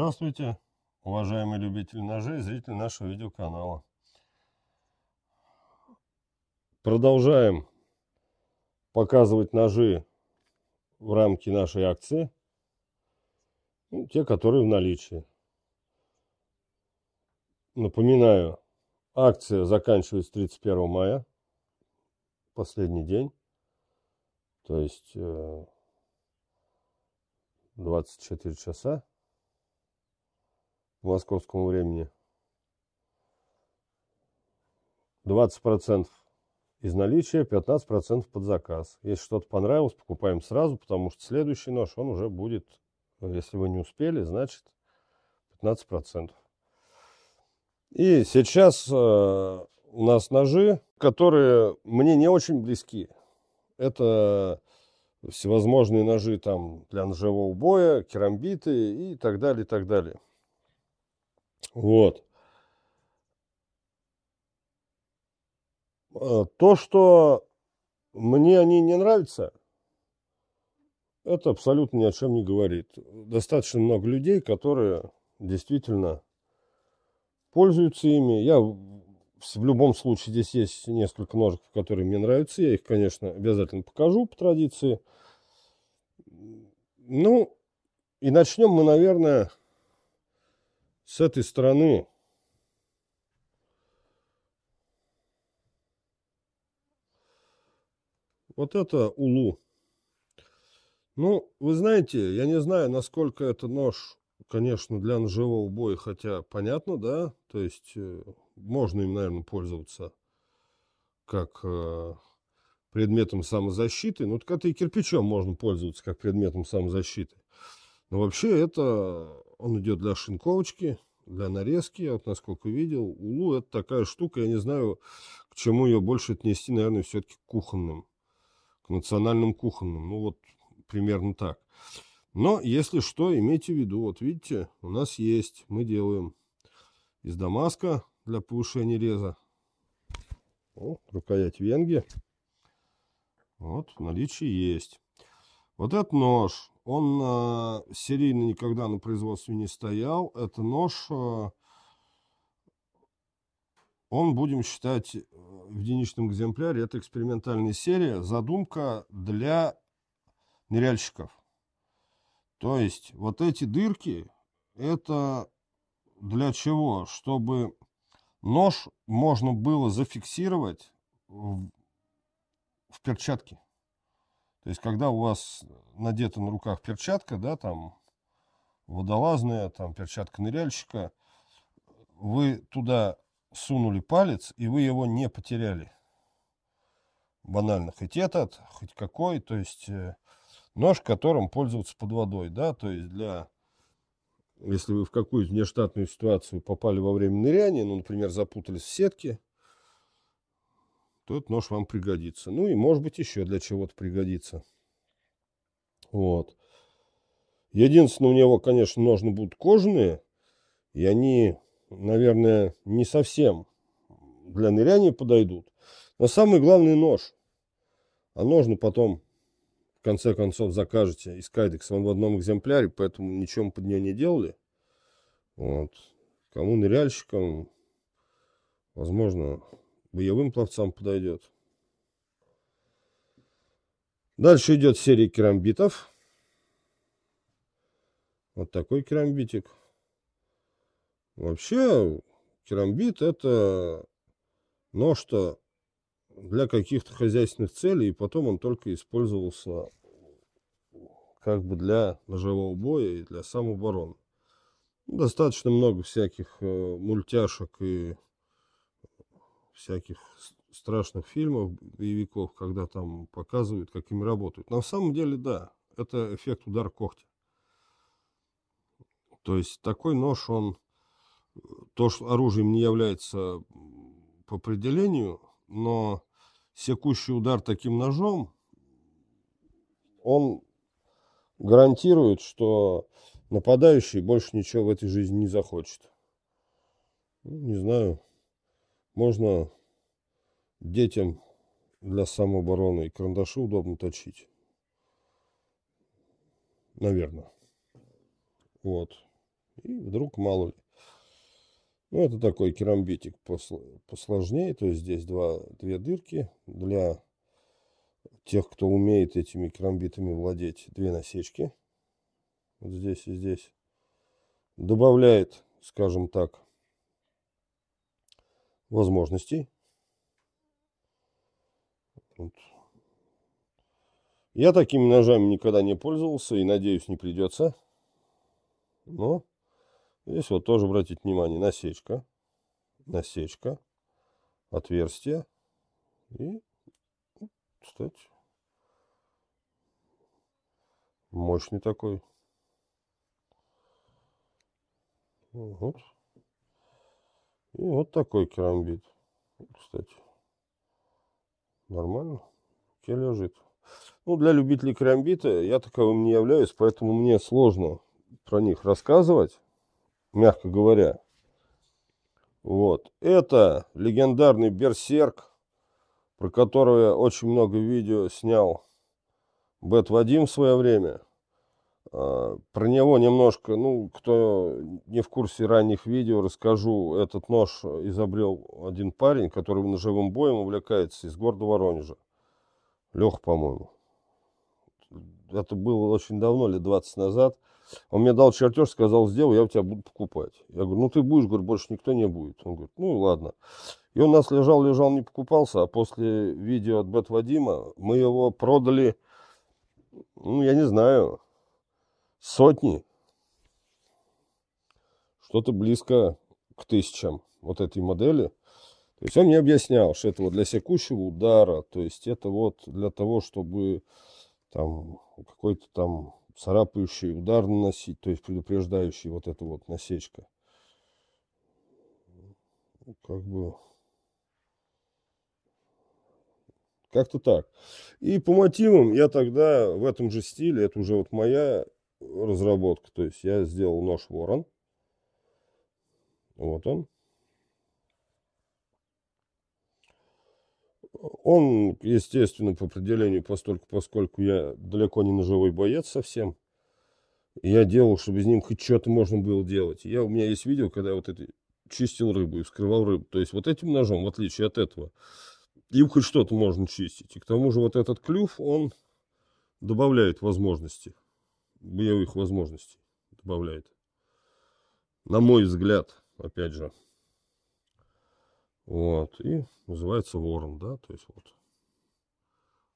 Здравствуйте, уважаемые любители ножей, зрители нашего видеоканала. Продолжаем показывать ножи в рамки нашей акции. Ну, те, которые в наличии. Напоминаю, акция заканчивается 31 мая. Последний день. То есть 24 э, часа по московскому времени. 20% из наличия, 15% под заказ. Если что-то понравилось, покупаем сразу, потому что следующий нож, он уже будет, э, если вы не успели, значит 15%. И сейчас э, у нас ножи, которые мне не очень близки. Это всевозможные ножи там для ножевого боя, керамбиты и так далее, и так далее. Вот. А, то, что мне они не нравятся, это абсолютно ни о чем не говорит. Достаточно много людей, которые действительно пользуются ими. Я в любом случае здесь есть несколько ножек, которые мне нравятся. Я их, конечно, обязательно покажу по традиции. Ну, и начнем мы, наверное, с этой стороны вот это улу. Ну, вы знаете, я не знаю, насколько это нож, конечно, для ножевого боя, хотя понятно, да, то есть э, можно им, наверное, пользоваться как э, предметом самозащиты, ну, так это и кирпичом можно пользоваться как предметом самозащиты. Но вообще это, он идет для шинковочки, для нарезки. Я вот насколько видел, улу это такая штука, я не знаю, к чему ее больше отнести, наверное, все-таки к кухонным, к национальным кухонным. Ну вот примерно так. Но если что, имейте в виду, вот видите, у нас есть, мы делаем из Дамаска для повышения реза. О, рукоять венги. Вот, в наличии есть. Вот этот нож, он э, серийно никогда на производстве не стоял. Это нож, э, он, будем считать, э, в единичном экземпляре, это экспериментальная серия, задумка для ныряльщиков. То есть вот эти дырки, это для чего? Чтобы нож можно было зафиксировать в, в перчатке. То есть, когда у вас надета на руках перчатка, да, там водолазная, там перчатка ныряльщика, вы туда сунули палец, и вы его не потеряли. Банально, хоть этот, хоть какой, то есть э, нож, которым пользоваться под водой, да, то есть для, если вы в какую-то внештатную ситуацию попали во время ныряния, ну, например, запутались в сетке, то этот нож вам пригодится. Ну и может быть еще для чего-то пригодится. Вот. Единственное, у него, конечно, ножны будут кожаные. И они, наверное, не совсем для ныряния подойдут. Но самый главный нож. А ножны потом, в конце концов, закажете из кайдекса. Он в одном экземпляре, поэтому ничего мы под нее не делали. Вот. Кому ныряльщикам, возможно, боевым пловцам подойдет. Дальше идет серия керамбитов. Вот такой керамбитик. Вообще, керамбит это нож что для каких-то хозяйственных целей, и потом он только использовался как бы для ножевого боя и для самообороны. Достаточно много всяких э, мультяшек и всяких страшных фильмов, боевиков, когда там показывают, как им работают. На самом деле, да, это эффект удар когтя. То есть такой нож, он, то, что оружием не является по определению, но секущий удар таким ножом, он гарантирует, что нападающий больше ничего в этой жизни не захочет. Ну, не знаю, можно детям для самообороны и карандаши удобно точить. Наверное. Вот. И вдруг мало ли. Ну, это такой керамбитик посложнее. То есть здесь два, две дырки для тех, кто умеет этими керамбитами владеть. Две насечки. Вот здесь и здесь. Добавляет, скажем так, возможностей. Вот. Я такими ножами никогда не пользовался и, надеюсь, не придется. Но здесь вот тоже обратить внимание. Насечка, насечка, отверстие и, кстати, мощный такой. Вот. И вот такой керамбит. Кстати, нормально. Все лежит. Ну, для любителей керамбита я таковым не являюсь, поэтому мне сложно про них рассказывать, мягко говоря. Вот. Это легендарный берсерк, про которого я очень много видео снял Бет Вадим в свое время. А, про него немножко, ну, кто не в курсе ранних видео, расскажу. Этот нож изобрел один парень, который ножевым боем увлекается из города Воронежа. Лех, по-моему. Это было очень давно, лет 20 назад. Он мне дал чертеж, сказал, сделал, я у тебя буду покупать. Я говорю, ну ты будешь, говорю, больше никто не будет. Он говорит, ну ладно. И он у нас лежал, лежал, не покупался. А после видео от Бет Вадима мы его продали, ну я не знаю, сотни, что-то близко к тысячам вот этой модели. То есть он мне объяснял, что это вот для секущего удара, то есть это вот для того, чтобы там какой-то там царапающий удар наносить, то есть предупреждающий вот эту вот насечка. Ну, как бы... Как-то так. И по мотивам я тогда в этом же стиле, это уже вот моя разработка. То есть я сделал нож ворон. Вот он. Он, естественно, по определению, постольку, поскольку я далеко не ножевой боец совсем, я делал, чтобы из ним хоть что-то можно было делать. Я, у меня есть видео, когда я вот это чистил рыбу и вскрывал рыбу. То есть вот этим ножом, в отличие от этого, им хоть что-то можно чистить. И к тому же вот этот клюв, он добавляет возможности боевых возможностей добавляет. На мой взгляд, опять же. Вот, и называется ворон, да, то есть вот.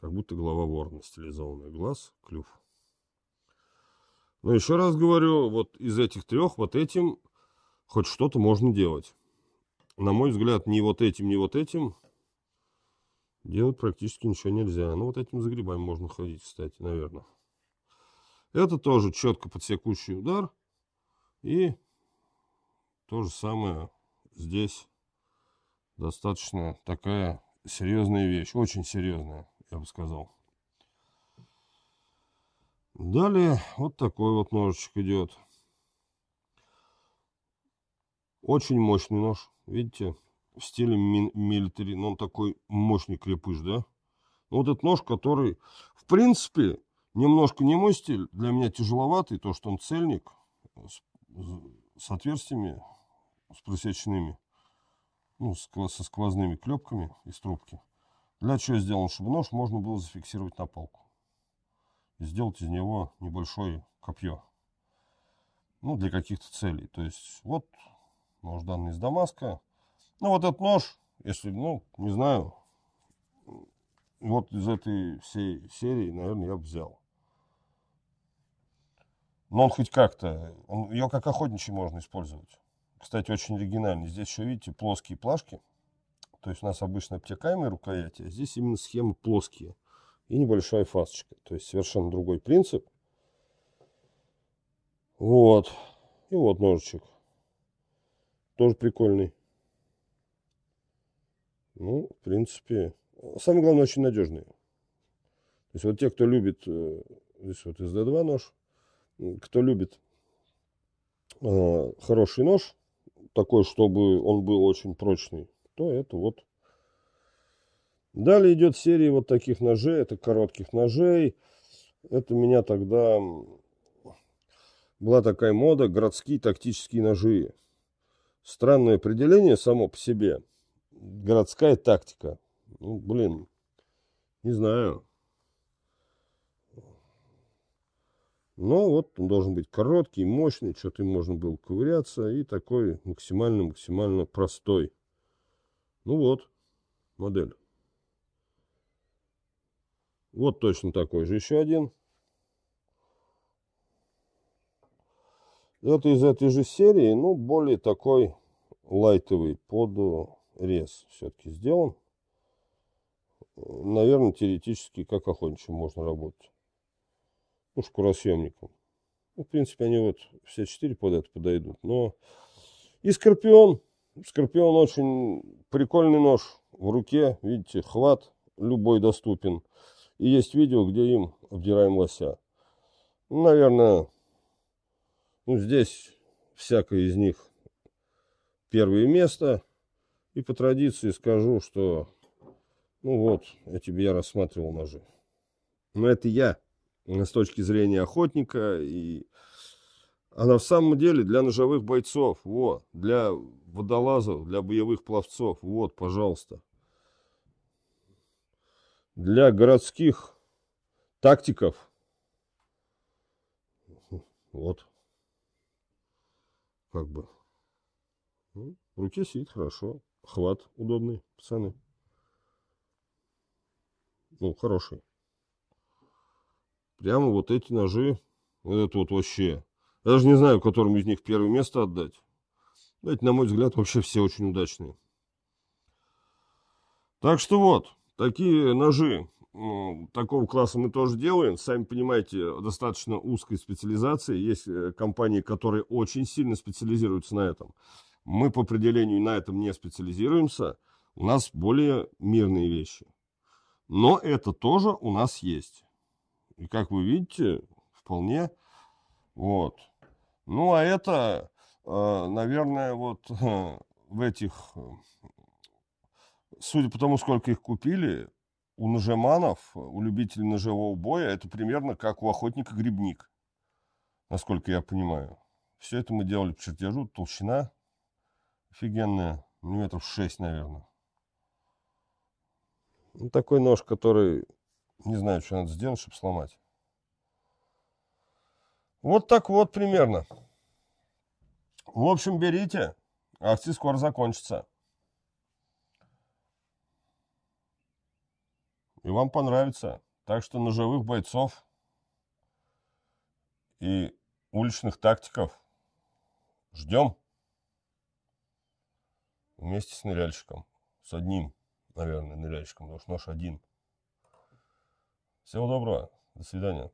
Как будто голова ворона стилизованная. Глаз, клюв. Но еще раз говорю, вот из этих трех вот этим хоть что-то можно делать. На мой взгляд, ни вот этим, ни вот этим делать практически ничего нельзя. Ну, вот этим за грибами можно ходить, кстати, наверное. Это тоже четко подсекущий удар. И то же самое здесь достаточно такая серьезная вещь. Очень серьезная, я бы сказал. Далее вот такой вот ножичек идет. Очень мощный нож. Видите, в стиле милитари. Но ну, он такой мощный крепыш, да? Ну, вот этот нож, который, в принципе, Немножко не мой стиль, для меня тяжеловатый, то, что он цельник э, с, с отверстиями, с просечными, ну, с, со сквозными клепками из трубки. Для чего сделан, чтобы нож можно было зафиксировать на палку. И сделать из него небольшое копье. Ну, для каких-то целей. То есть, вот нож данный из Дамаска. Ну, вот этот нож, если, ну, не знаю, вот из этой всей серии, наверное, я бы взял. Но он хоть как-то, он, ее как охотничий можно использовать. Кстати, очень оригинальный. Здесь еще, видите, плоские плашки. То есть у нас обычно обтекаемые рукояти, а здесь именно схемы плоские. И небольшая фасочка. То есть совершенно другой принцип. Вот. И вот ножичек. Тоже прикольный. Ну, в принципе, самое главное, очень надежные. То есть вот те, кто любит, э, здесь вот SD2 нож, кто любит а, хороший нож, такой, чтобы он был очень прочный, то это вот. Далее идет серия вот таких ножей, это коротких ножей. Это у меня тогда была такая мода, городские тактические ножи. Странное определение само по себе. Городская тактика. Ну, блин, не знаю. Но вот он должен быть короткий, мощный, что-то им можно было ковыряться и такой максимально-максимально простой. Ну вот, модель. Вот точно такой же еще один. Это из этой же серии, ну, более такой лайтовый под все-таки сделан. Наверное, теоретически как охотничьим можно работать ну, шкуросъемником. Ну, в принципе, они вот все четыре под это подойдут. Но и скорпион. Скорпион очень прикольный нож в руке. Видите, хват любой доступен. И есть видео, где им обдираем лося. Ну, наверное, ну, здесь всякое из них первое место. И по традиции скажу, что ну вот, я тебе я рассматривал ножи. Но это я Э, с точки зрения охотника. И она в самом деле для ножевых бойцов, во для водолазов, для боевых пловцов, вот, пожалуйста. Для городских тактиков, вот, как бы, ну, в руке сидит хорошо, хват удобный, пацаны. Ну, хороший. Прямо вот эти ножи, вот это вот вообще. Я даже не знаю, которому из них первое место отдать. Эти, на мой взгляд, вообще все очень удачные. Так что вот, такие ножи такого класса мы тоже делаем. Сами понимаете, достаточно узкой специализации. Есть э, компании, которые очень сильно специализируются на этом. Мы по определению на этом не специализируемся. У нас более мирные вещи. Но это тоже у нас есть. И как вы видите, вполне. Вот. Ну, а это, э, наверное, вот э, в этих... Э, судя по тому, сколько их купили, у ножеманов, у любителей ножевого боя, это примерно как у охотника грибник, насколько я понимаю. Все это мы делали по чертежу, толщина офигенная, миллиметров шесть, наверное. Ну, такой нож, который не знаю, что надо сделать, чтобы сломать. Вот так вот примерно. В общем, берите. А акции скоро закончатся. И вам понравится. Так что ножевых бойцов и уличных тактиков ждем вместе с ныряльщиком. С одним, наверное, ныряльщиком, потому что нож один – всего доброго. До свидания.